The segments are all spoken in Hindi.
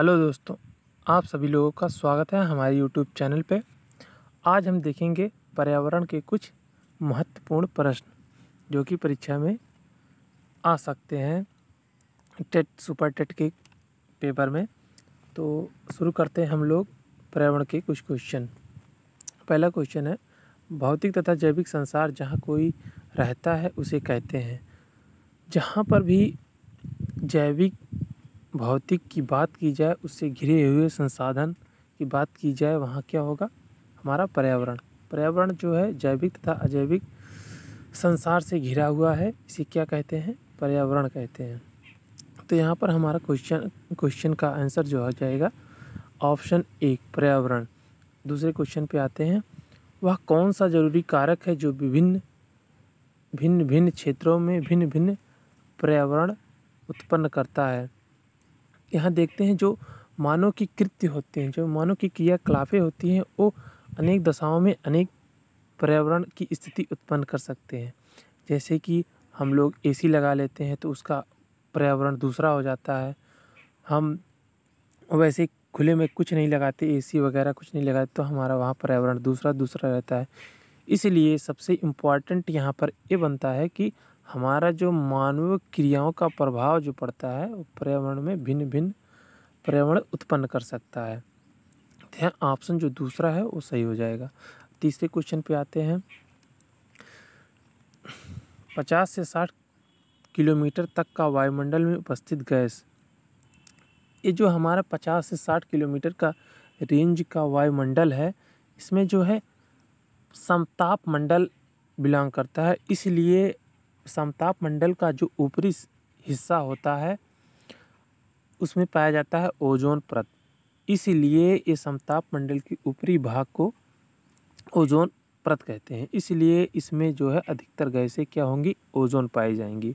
हेलो दोस्तों आप सभी लोगों का स्वागत है हमारे यूट्यूब चैनल पे आज हम देखेंगे पर्यावरण के कुछ महत्वपूर्ण प्रश्न जो कि परीक्षा में आ सकते हैं टेट सुपर टेट के पेपर में तो शुरू करते हैं हम लोग पर्यावरण के कुछ क्वेश्चन पहला क्वेश्चन है भौतिक तथा जैविक संसार जहाँ कोई रहता है उसे कहते हैं जहाँ पर भी जैविक भौतिक की बात की जाए उससे घिरे हुए संसाधन की बात की जाए वहाँ क्या होगा हमारा पर्यावरण पर्यावरण जो है जैविक तथा अजैविक संसार से घिरा हुआ है इसे क्या कहते हैं पर्यावरण कहते हैं तो यहाँ पर हमारा क्वेश्चन क्वेश्चन का आंसर जो आ जाएगा ऑप्शन एक पर्यावरण दूसरे क्वेश्चन पे आते हैं वह कौन सा जरूरी कारक है जो विभिन्न भिन्न भिन्न क्षेत्रों में भिन्न भिन्न पर्यावरण उत्पन्न करता है यहाँ देखते हैं जो मानव की कृत्य होते हैं जो मानव की क्रियाकलापें होती हैं वो अनेक दशाओं में अनेक पर्यावरण की स्थिति उत्पन्न कर सकते हैं जैसे कि हम लोग एसी लगा लेते हैं तो उसका पर्यावरण दूसरा हो जाता है हम वैसे खुले में कुछ नहीं लगाते एसी वगैरह कुछ नहीं लगाते तो हमारा वहाँ पर्यावरण दूसरा दूसरा रहता है इसलिए सबसे इम्पॉर्टेंट यहाँ पर ये बनता है कि हमारा जो मानवीय क्रियाओं का प्रभाव जो पड़ता है वो पर्यावरण में भिन्न भिन्न पर्यावरण उत्पन्न कर सकता है ऑप्शन तो जो दूसरा है वो सही हो जाएगा तीसरे क्वेश्चन पे आते हैं पचास से साठ किलोमीटर तक का वायुमंडल में उपस्थित गैस ये जो हमारा पचास से साठ किलोमीटर का रेंज का वायुमंडल है इसमें जो है समताप मंडल बिलोंग करता है इसलिए समताप मंडल का जो ऊपरी हिस्सा होता है उसमें पाया जाता है ओजोन परत इसलिए ये समताप मंडल के ऊपरी भाग को ओजोन परत कहते हैं इसलिए इसमें जो है अधिकतर गैसें क्या होंगी ओजोन पाई जाएंगी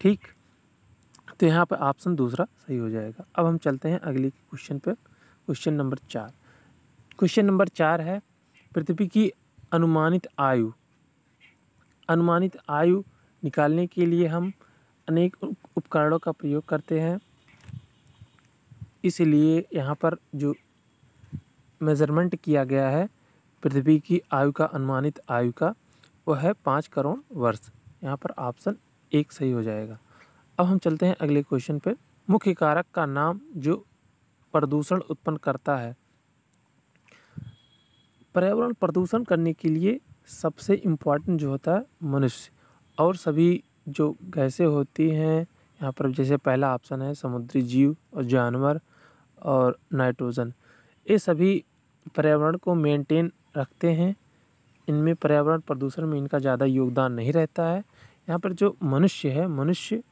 ठीक तो यहाँ पर ऑप्शन दूसरा सही हो जाएगा अब हम चलते हैं अगले क्वेश्चन पर क्वेश्चन नंबर चार क्वेश्चन नंबर चार है पृथ्वी की अनुमानित आयु अनुमानित आयु निकालने के लिए हम अनेक उपकरणों का प्रयोग करते हैं इसलिए यहाँ पर जो मेज़रमेंट किया गया है पृथ्वी की आयु का अनुमानित आयु का वह है पाँच करोड़ वर्ष यहाँ पर ऑप्शन एक सही हो जाएगा अब हम चलते हैं अगले क्वेश्चन पर मुख्य कारक का नाम जो प्रदूषण उत्पन्न करता है पर्यावरण प्रदूषण करने के लिए सबसे इम्पॉर्टेंट जो होता है मनुष्य और सभी जो गैसें होती हैं यहाँ पर जैसे पहला ऑप्शन है समुद्री जीव और जानवर और नाइट्रोजन ये सभी पर्यावरण को मेंटेन रखते हैं इनमें पर्यावरण प्रदूषण में इनका ज़्यादा योगदान नहीं रहता है यहाँ पर जो मनुष्य है मनुष्य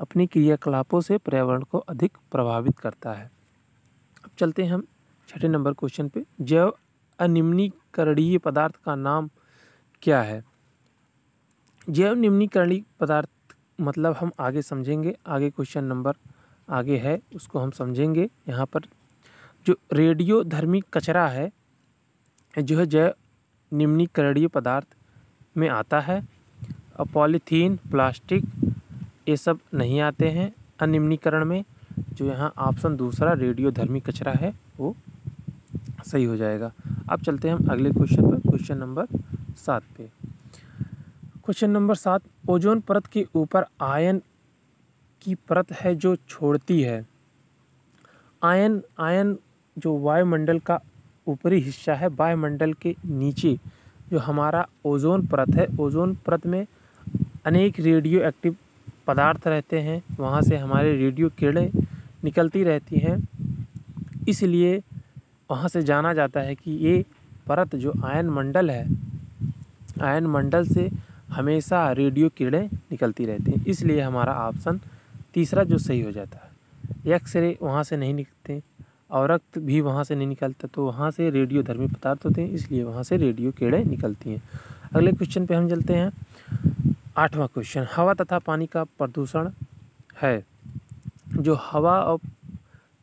अपनी क्रियाकलापों से पर्यावरण को अधिक प्रभावित करता है अब चलते हैं हम छठे नंबर क्वेश्चन पे जैव अनिम्नीकरणीय पदार्थ का नाम क्या है जैव निम्नीकरणीय पदार्थ मतलब हम आगे समझेंगे आगे क्वेश्चन नंबर आगे है उसको हम समझेंगे यहाँ पर जो रेडियो धर्मी कचरा है जो है जैव निम्नीकरणीय पदार्थ में आता है और पॉलीथीन प्लास्टिक ये सब नहीं आते हैं अनिम्नीकरण में जो यहाँ ऑप्शन दूसरा रेडियो धर्मी कचरा है वो सही हो जाएगा अब चलते हैं हम अगले क्वेश्चन पर क्वेश्चन नंबर सात पे क्वेश्चन नंबर सात ओजोन परत के ऊपर आयन की परत है जो छोड़ती है आयन आयन जो वायुमंडल का ऊपरी हिस्सा है वायुमंडल के नीचे जो हमारा ओजोन परत है ओजोन परत में अनेक रेडियो एक्टिव पदार्थ रहते हैं वहाँ से हमारे रेडियो किरणें निकलती रहती हैं इसलिए वहाँ से जाना जाता है कि ये परत जो आयन मंडल है आयन मंडल से हमेशा रेडियो किरणें निकलती रहती हैं इसलिए हमारा ऑप्शन तीसरा जो सही हो जाता है एक्सरे वहाँ से नहीं निकलते और रक्त भी वहाँ से नहीं निकलता तो वहाँ से रेडियो धर्मी पदार्थ होते हैं इसलिए वहाँ से रेडियो कीड़े निकलती हैं अगले क्वेश्चन पे हम चलते हैं आठवां क्वेश्चन हवा तथा पानी का प्रदूषण है जो हवा और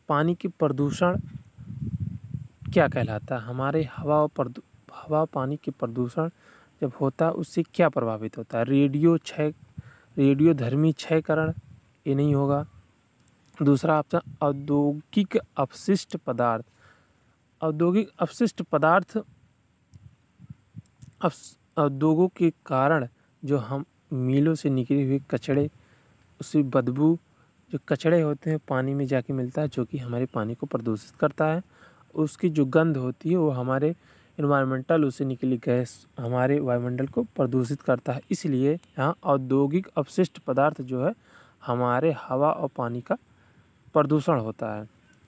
पानी के प्रदूषण क्या कहलाता है हमारे हवा और हवा पानी के प्रदूषण जब होता उससे क्या प्रभावित होता है रेडियो क्षय रेडियो धर्मी क्षय करण ये नहीं होगा दूसरा ऑप्शन औद्योगिक अपशिष्ट पदार्थ औद्योगिक अपशिष्ट पदार्थ औद्योगों के कारण जो हम मीलों से निकले हुए कचड़े उसी बदबू जो कचड़े होते हैं पानी में जाके मिलता है जो कि हमारे पानी को प्रदूषित करता है उसकी जो गंध होती है वो हमारे इन्वायरमेंटल उसे निकली गैस हमारे वायुमंडल को प्रदूषित करता है इसलिए यहाँ औद्योगिक अपशिष्ट पदार्थ जो है हमारे हवा और पानी का प्रदूषण होता है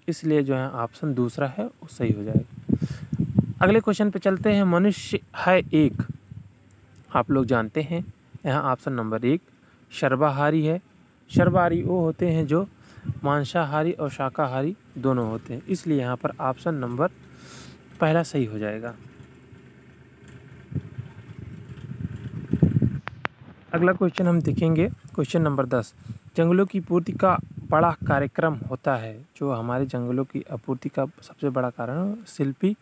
इसलिए जो है ऑप्शन दूसरा है वो सही हो जाएगा अगले क्वेश्चन पे चलते हैं मनुष्य है एक आप लोग जानते हैं यहाँ ऑप्शन नंबर एक शर्बाहारी है शर्बाहारी वो होते हैं जो मांसाहारी और शाकाहारी दोनों होते हैं इसलिए यहाँ पर ऑप्शन नंबर पहला सही हो जाएगा अगला क्वेश्चन हम देखेंगे क्वेश्चन नंबर दस जंगलों की पूर्ति का बड़ा कार्यक्रम होता है जो हमारे जंगलों की आपूर्ति का सबसे बड़ा कारण शिल्पी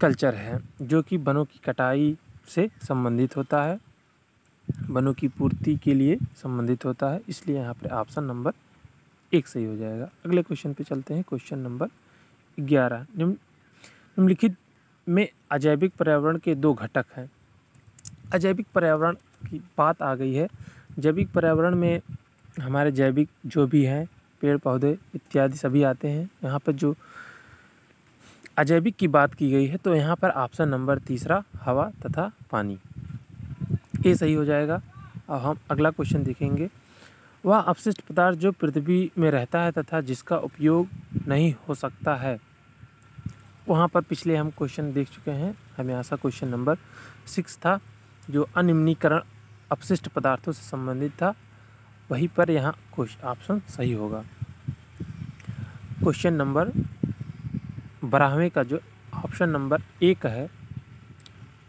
कल्चर है जो कि वनों की कटाई से संबंधित होता है वनों की पूर्ति के लिए संबंधित होता है इसलिए यहाँ पर ऑप्शन नंबर एक सही हो जाएगा अगले क्वेश्चन पे चलते हैं क्वेश्चन नंबर ग्यारह निम्न निम्नलिखित में अजैविक पर्यावरण के दो घटक हैं अजैविक पर्यावरण की बात आ गई है जैविक पर्यावरण में हमारे जैविक जो भी हैं पेड़ पौधे इत्यादि सभी आते हैं यहाँ पर जो अजैविक की बात की गई है तो यहाँ पर ऑप्शन नंबर तीसरा हवा तथा पानी ये सही हो जाएगा अब हम अगला क्वेश्चन देखेंगे वह अपशिष्ट पदार्थ जो पृथ्वी में रहता है तथा जिसका उपयोग नहीं हो सकता है वहाँ पर पिछले हम क्वेश्चन देख चुके हैं हमें आशा क्वेश्चन नंबर सिक्स था जो अनिम्नीकरण अपशिष्ट पदार्थों से संबंधित था वहीं पर यहाँ ऑप्शन सही होगा क्वेश्चन नंबर बारहवें का जो ऑप्शन नंबर एक है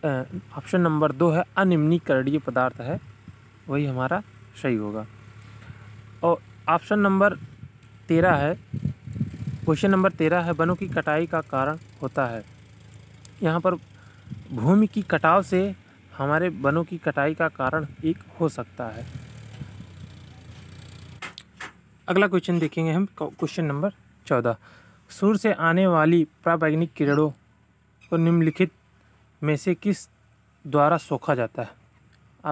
ऑप्शन नंबर दो है अनिम्नीकरणीय पदार्थ है वही हमारा सही होगा और ऑप्शन नंबर तेरह है क्वेश्चन नंबर तेरह है वनों की कटाई का कारण होता है यहाँ पर भूमि की कटाव से हमारे वनों की कटाई का कारण एक हो सकता है अगला क्वेश्चन देखेंगे हम क्वेश्चन नंबर चौदह सूर्य से आने वाली प्रावैज्ञानिक किरणों को निम्नलिखित में से किस द्वारा सोखा जाता है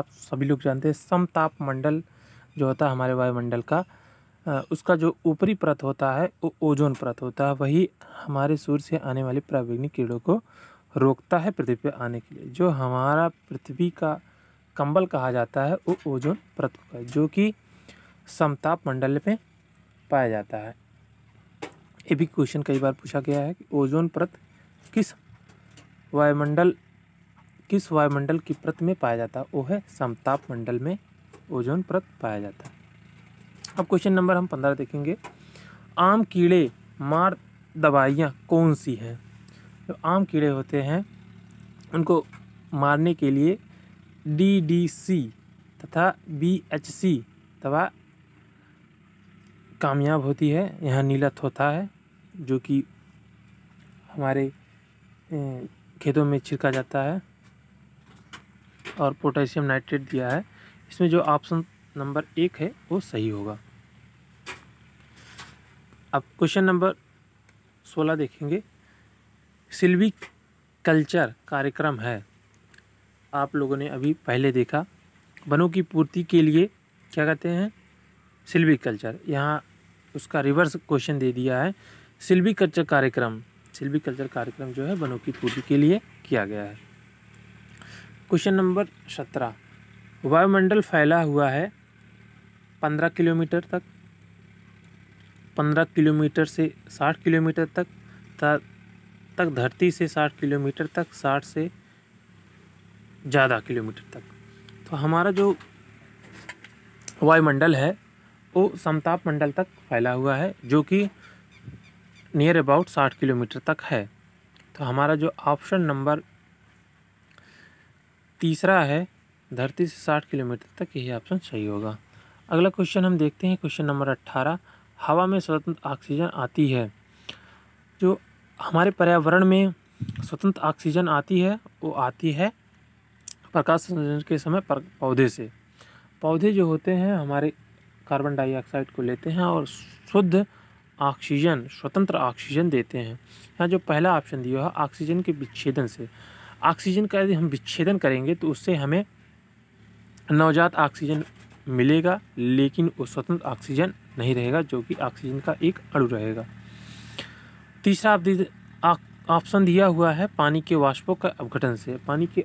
आप सभी लोग जानते हैं समताप मंडल जो होता है हमारे वायुमंडल का उसका जो ऊपरी परत होता है वो ओजोन परत होता है वही हमारे सूर्य से आने वाले प्राविग्निक कीड़ों को रोकता है पृथ्वी पर आने के लिए जो हमारा पृथ्वी का कंबल कहा जाता है वो ओजोन परत होता है जो कि समताप मंडल में पाया जाता है ये भी क्वेश्चन कई बार पूछा गया है कि ओजोन परत किस वायुमंडल किस वायुमंडल की प्रत में पाया जाता है वो है समताप मंडल में ओजोन परत पाया जाता है अब क्वेश्चन नंबर हम पंद्रह देखेंगे आम कीड़े मार दवाइयाँ कौन सी हैं जो आम कीड़े होते हैं उनको मारने के लिए डी डी सी तथा बी एच सी दवा कामयाब होती है यहाँ नीला थोथा है जो कि हमारे खेतों में छिड़का जाता है और पोटेशियम नाइट्रेट दिया है इसमें जो ऑप्शन नंबर एक है वो सही होगा अब क्वेश्चन नंबर सोलह देखेंगे सिल्वी कल्चर कार्यक्रम है आप लोगों ने अभी पहले देखा वनों की पूर्ति के लिए क्या कहते हैं सिल्वी कल्चर यहाँ उसका रिवर्स क्वेश्चन दे दिया है सिल्वी कल्चर कार्यक्रम सिल्वी कल्चर कार्यक्रम जो है वनों की पूर्ति के लिए किया गया है क्वेश्चन नंबर सत्रह वायुमंडल फैला हुआ है पंद्रह किलोमीटर तक पंद्रह किलोमीटर से साठ किलोमीटर तक तक धरती से साठ किलोमीटर तक साठ से ज़्यादा किलोमीटर तक तो हमारा जो वायुमंडल है वो समताप मंडल तक फैला हुआ है जो कि नियर अबाउट साठ किलोमीटर तक है तो हमारा जो ऑप्शन नंबर तीसरा है धरती से साठ किलोमीटर तक यही ऑप्शन सही होगा अगला क्वेश्चन हम देखते हैं क्वेश्चन नंबर अट्ठारह हवा में स्वतंत्र ऑक्सीजन आती है जो हमारे पर्यावरण में स्वतंत्र ऑक्सीजन आती है वो आती है प्रकाश के समय पर पौधे से पौधे जो होते हैं हमारे कार्बन डाइऑक्साइड को लेते हैं और शुद्ध ऑक्सीजन स्वतंत्र ऑक्सीजन देते हैं यहाँ जो पहला ऑप्शन दिया है ऑक्सीजन के विच्छेदन से ऑक्सीजन का यदि हम विच्छेदन करेंगे तो उससे हमें नवजात ऑक्सीजन मिलेगा लेकिन वो स्वतंत्र ऑक्सीजन नहीं रहेगा जो कि ऑक्सीजन का एक अणु रहेगा तीसरा आप ऑप्शन दिया हुआ है पानी के वाष्पों का अपघटन से पानी के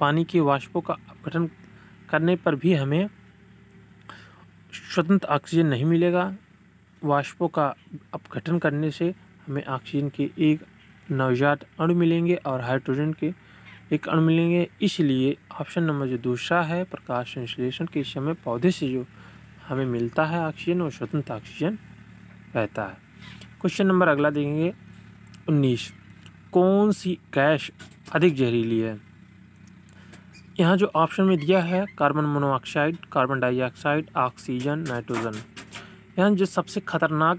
पानी के वाष्पों का अपघटन करने पर भी हमें स्वतंत्र ऑक्सीजन नहीं मिलेगा वाष्पों का अपघटन करने से हमें ऑक्सीजन के एक नवजात अणु मिलेंगे और हाइड्रोजन के एक अण मिलेंगे इसलिए ऑप्शन नंबर जो दूसरा है प्रकाश संश्लेषण के समय पौधे से जो हमें मिलता है ऑक्सीजन और स्वतंत्र ऑक्सीजन रहता है क्वेश्चन नंबर अगला देखेंगे उन्नीस कौन सी गैस अधिक जहरीली है यहाँ जो ऑप्शन में दिया है carbon monoxide carbon dioxide oxygen nitrogen यहाँ जो सबसे खतरनाक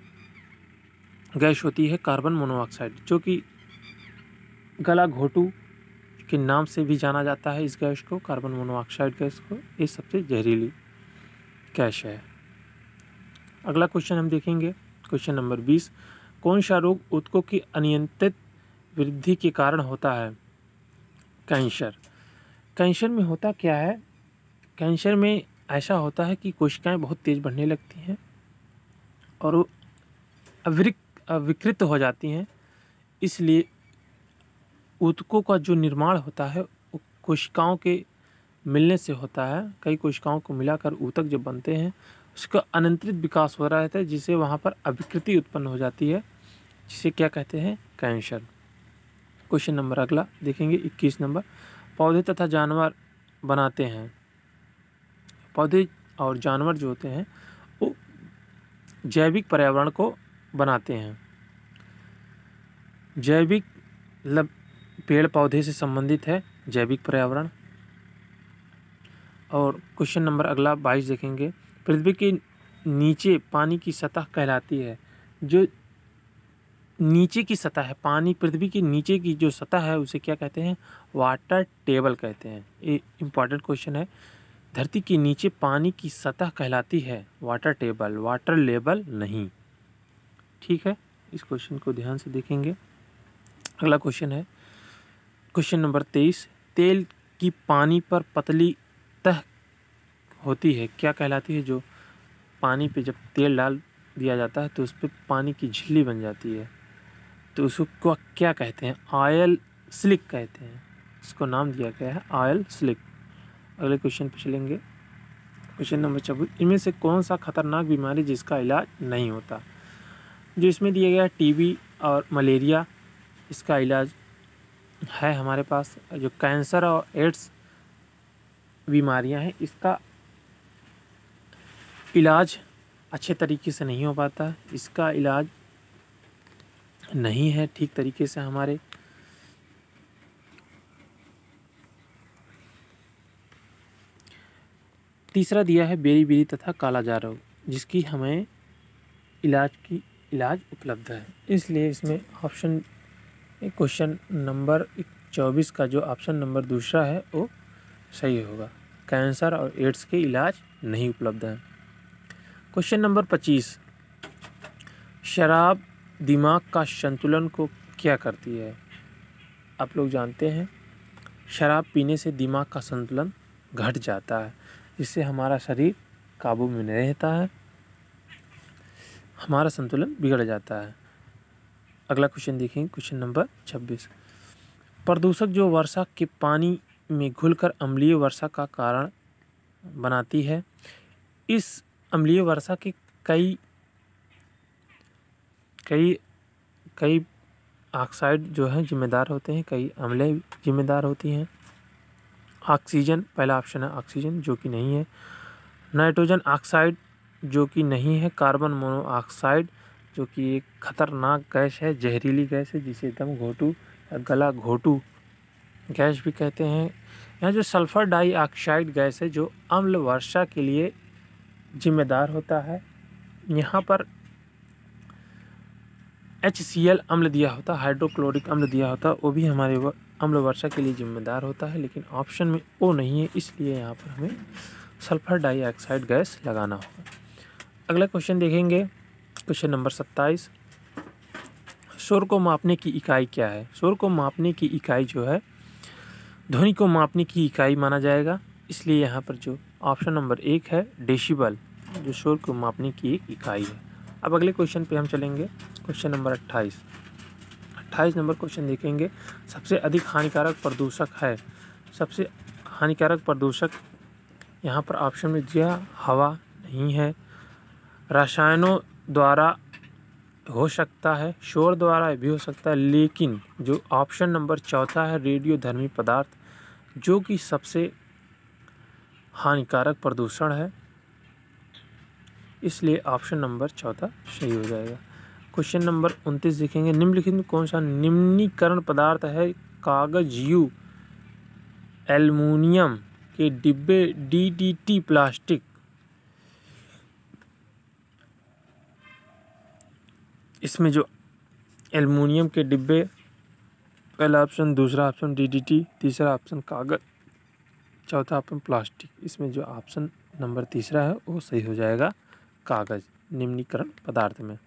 गैस होती है कार्बन मोनोऑक्साइड जो कि गला घोटू के नाम से भी जाना जाता है इस गैस को कार्बन मोनोऑक्साइड गैस को ये सबसे जहरीली गैस है अगला क्वेश्चन हम देखेंगे क्वेश्चन नंबर बीस कौन सा रोग उत्को की अनियंत्रित वृद्धि के कारण होता है कैंसर कैंसर में होता क्या है कैंसर में ऐसा होता है कि कोशिकाएं बहुत तेज़ बढ़ने लगती हैं और वो अविक विकृत हो जाती हैं इसलिए ऊतकों का जो निर्माण होता है वो कोशिकाओं के मिलने से होता है कई कोशिकाओं को मिलाकर ऊतक जब बनते हैं उसका अनंतरित विकास हो रहा है जिससे वहाँ पर अभिकृति उत्पन्न हो जाती है जिसे क्या कहते हैं कैंसर क्वेश्चन नंबर अगला देखेंगे इक्कीस नंबर पौधे तथा जानवर बनाते हैं पौधे और जानवर जो होते हैं वो जैविक पर्यावरण को बनाते हैं जैविक लब मतलब पेड़ पौधे से संबंधित है जैविक पर्यावरण और क्वेश्चन नंबर अगला बाईस देखेंगे पृथ्वी के नीचे पानी की सतह कहलाती है जो नीचे की सतह है पानी पृथ्वी के नीचे की जो सतह है उसे क्या कहते हैं वाटर टेबल कहते हैं ये इम्पॉर्टेंट क्वेश्चन है धरती के नीचे पानी की सतह कहलाती है वाटर टेबल वाटर लेबल नहीं ठीक है इस क्वेश्चन को ध्यान से देखेंगे अगला क्वेश्चन है क्वेश्चन नंबर तेईस तेल की पानी पर पतली तह होती है क्या कहलाती है जो पानी पे जब तेल डाल दिया जाता है तो उस पर पानी की झिल्ली बन जाती है तो उसको क्या कहते हैं आयल स्लिक कहते हैं इसको नाम दिया गया है आयल स्लिक अगले क्वेश्चन पे चलेंगे क्वेश्चन नंबर छब्बीस इनमें से कौन सा खतरनाक बीमारी जिसका इलाज नहीं होता जो इसमें दिया गया है टीबी और मलेरिया इसका इलाज है हमारे पास जो कैंसर और एड्स बीमारियां हैं इसका इलाज अच्छे तरीके से नहीं हो पाता इसका इलाज नहीं है ठीक तरीके से हमारे तीसरा दिया है बेरी बेरी तथा काला जा रोग जिसकी हमें इलाज की इलाज उपलब्ध है इसलिए इसमें ऑप्शन क्वेश्चन नंबर चौबीस का जो ऑप्शन नंबर दूसरा है वो सही होगा कैंसर और एड्स के इलाज नहीं उपलब्ध हैं क्वेश्चन नंबर पच्चीस शराब दिमाग का संतुलन को क्या करती है आप लोग जानते हैं शराब पीने से दिमाग का संतुलन घट जाता है जिससे हमारा शरीर काबू में नहीं रहता है हमारा संतुलन बिगड़ जाता है अगला क्वेश्चन देखेंगे क्वेश्चन नंबर छब्बीस प्रदूषक जो वर्षा के पानी में घुलकर अम्लीय वर्षा का कारण बनाती है इस अम्लीय वर्षा के कई कई कई ऑक्साइड जो हैं जिम्मेदार होते हैं कई अम्लें जिम्मेदार होती हैं ऑक्सीजन पहला ऑप्शन है ऑक्सीजन जो कि नहीं है नाइट्रोजन ऑक्साइड जो कि नहीं है कार्बन मोनोऑक्साइड जो कि एक खतरनाक गैस है जहरीली गैस है जिसे एकदम घोटू या गला घोटू गैस भी कहते हैं यहाँ जो सल्फ़र डाइऑक्साइड गैस है जो अम्ल वर्षा के लिए जिम्मेदार होता है यहाँ पर एच सी एल अम्ल दिया होता है हाइड्रोक्लोरिक अम्ल दिया होता है वो भी हमारे अम्ल वर्षा के लिए जिम्मेदार होता है लेकिन ऑप्शन में ओ नहीं है इसलिए यहाँ पर हमें सल्फ़र डाइऑक्साइड गैस लगाना होगा अगला क्वेश्चन देखेंगे क्वेश्चन नंबर सत्ताईस शोर को मापने की इकाई क्या है शोर को मापने की इकाई जो है ध्वनि को मापने की इकाई माना जाएगा इसलिए यहाँ पर जो ऑप्शन नंबर एक है डेसिबल जो शोर को मापने की एक इकाई है अब अगले क्वेश्चन पे हम चलेंगे क्वेश्चन नंबर अट्ठाईस अट्ठाईस नंबर क्वेश्चन देखेंगे सबसे अधिक हानिकारक प्रदूषक है सबसे हानिकारक प्रदूषक यहाँ पर ऑप्शन में जी हवा नहीं है रसायनों द्वारा हो सकता है शोर द्वारा भी हो सकता है लेकिन जो ऑप्शन नंबर चौथा है रेडियो धर्मी पदार्थ जो कि सबसे हानिकारक प्रदूषण है इसलिए ऑप्शन नंबर चौथा सही हो जाएगा क्वेश्चन नंबर उनतीस देखेंगे निम्नलिखित में कौन सा निम्नीकरण पदार्थ है कागज यू एल्युमिनियम के डिब्बे डीडीटी प्लास्टिक इसमें जो एलमिनियम के डिब्बे पहला ऑप्शन दूसरा ऑप्शन डीडीटी तीसरा ऑप्शन कागज चौथा ऑप्शन प्लास्टिक इसमें जो ऑप्शन नंबर तीसरा है वो सही हो जाएगा कागज निम्नीकरण पदार्थ में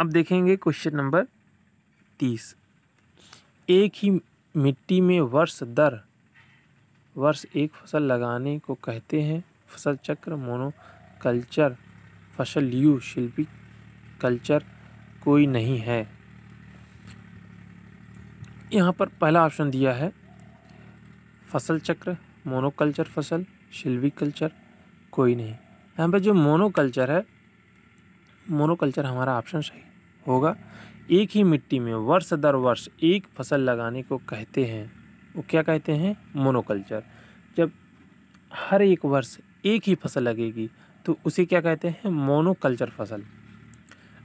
अब देखेंगे क्वेश्चन नंबर तीस एक ही मिट्टी में वर्ष दर वर्ष एक फसल लगाने को कहते हैं फसल चक्र मोनोकल्चर फसल यू शिल्पी कल्चर कोई नहीं है यहाँ पर पहला ऑप्शन दिया है फसल चक्र मोनोकल्चर फसल शिल्वी कल्चर कोई नहीं यहाँ पर जो मोनोकल्चर है मोनोकल्चर हमारा ऑप्शन सही होगा एक ही मिट्टी में वर्ष दर वर्ष एक फसल लगाने को कहते हैं वो क्या कहते हैं मोनोकल्चर जब हर एक वर्ष एक ही फसल लगेगी तो उसे क्या कहते हैं मोनोकल्चर फसल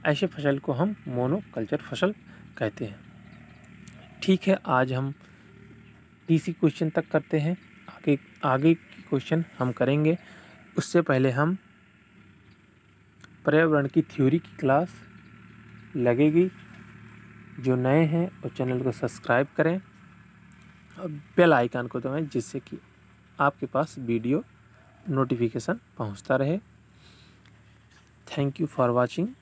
ऐसे फसल को हम मोनोकल्चर फसल कहते हैं ठीक है आज हम तीसरी क्वेश्चन तक करते हैं आगे आगे की क्वेश्चन हम करेंगे उससे पहले हम पर्यावरण की थ्योरी की क्लास लगेगी जो नए हैं और चैनल को सब्सक्राइब करें और बेल आइकन को दबाएं जिससे कि आपके पास वीडियो नोटिफिकेशन पहुंचता रहे थैंक यू फॉर वाचिंग